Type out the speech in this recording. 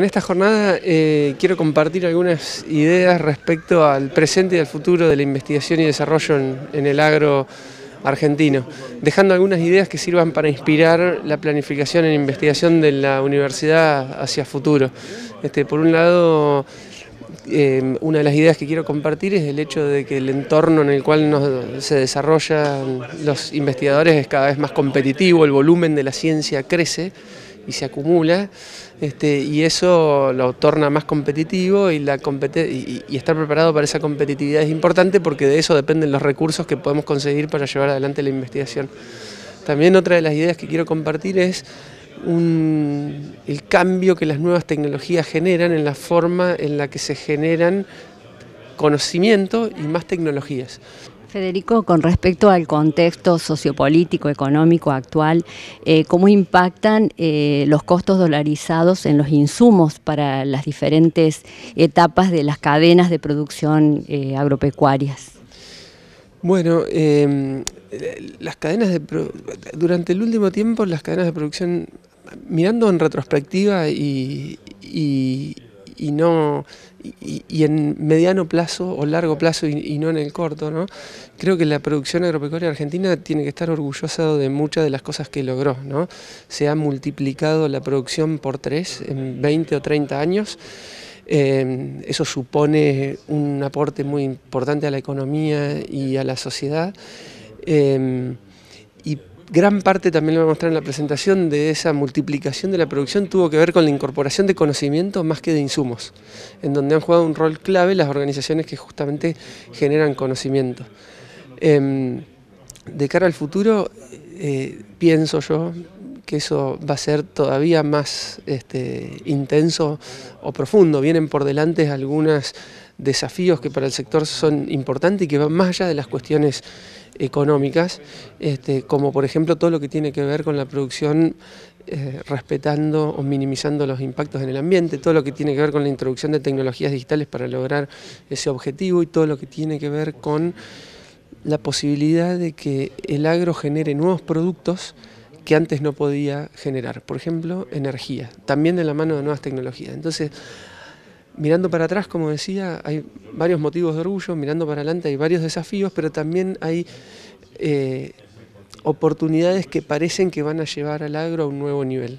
En esta jornada eh, quiero compartir algunas ideas respecto al presente y al futuro de la investigación y desarrollo en, el agro argentino, dejando algunas ideas que sirvan para inspirar la planificación en investigación de la universidad hacia futuro. Este, por un lado, eh, una de las ideas que quiero compartir es el hecho de que el entorno en el cual se desarrollan los investigadores es cada vez más competitivo, el volumen de la ciencia crece, y se acumula, este, y eso lo torna más competitivo y, la y, estar preparado para esa competitividad es importante porque de eso dependen los recursos que podemos conseguir para llevar adelante la investigación. También otra de las ideas que quiero compartir es el cambio que las nuevas tecnologías generan en la forma en la que se generan conocimiento y más tecnologías. Federico, con respecto al contexto sociopolítico, económico actual, eh, ¿cómo impactan eh, los costos dolarizados en los insumos para las diferentes etapas de las cadenas de producción eh, agropecuarias? Bueno, em, las cadenas de durante el último tiempo las cadenas de producción, mirando en retrospectiva y y no y, en mediano plazo o largo plazo y, no en el corto, ¿no? Creo que la producción agropecuaria argentina tiene que estar orgullosa de muchas de las cosas que logró, ¿no? Se ha multiplicado la producción por tres en 20 o 30 años. Eh, eso supone un aporte muy importante a la economía y a la sociedad. Eh, y gran parte, también lo voy a mostrar en la presentación, de esa multiplicación de la producción tuvo que ver con la incorporación de conocimientos más que de insumos, en donde han jugado un rol clave las organizaciones que justamente generan conocimiento. Em, de cara al futuro, eh, pienso yo que eso va a ser todavía más este, intenso o profundo. Vienen por delante algunos desafíos que para el sector son importantes y que van más allá de las cuestiones económicas, este, como por ejemplo todo lo que tiene que ver con la producción eh, respetando o minimizando los impactos en el ambiente, todo lo que tiene que ver con la introducción de tecnologías digitales para lograr ese objetivo y todo lo que tiene que ver con la posibilidad de que el agro genere nuevos productos que antes no podía generar, por ejemplo, energía, también de la mano de nuevas tecnologías. Entonces, Mirando para atrás, como decía, hay varios motivos de orgullo, mirando para adelante hay varios desafíos, pero también hay eh, oportunidades que parecen que van a llevar al agro a un nuevo nivel.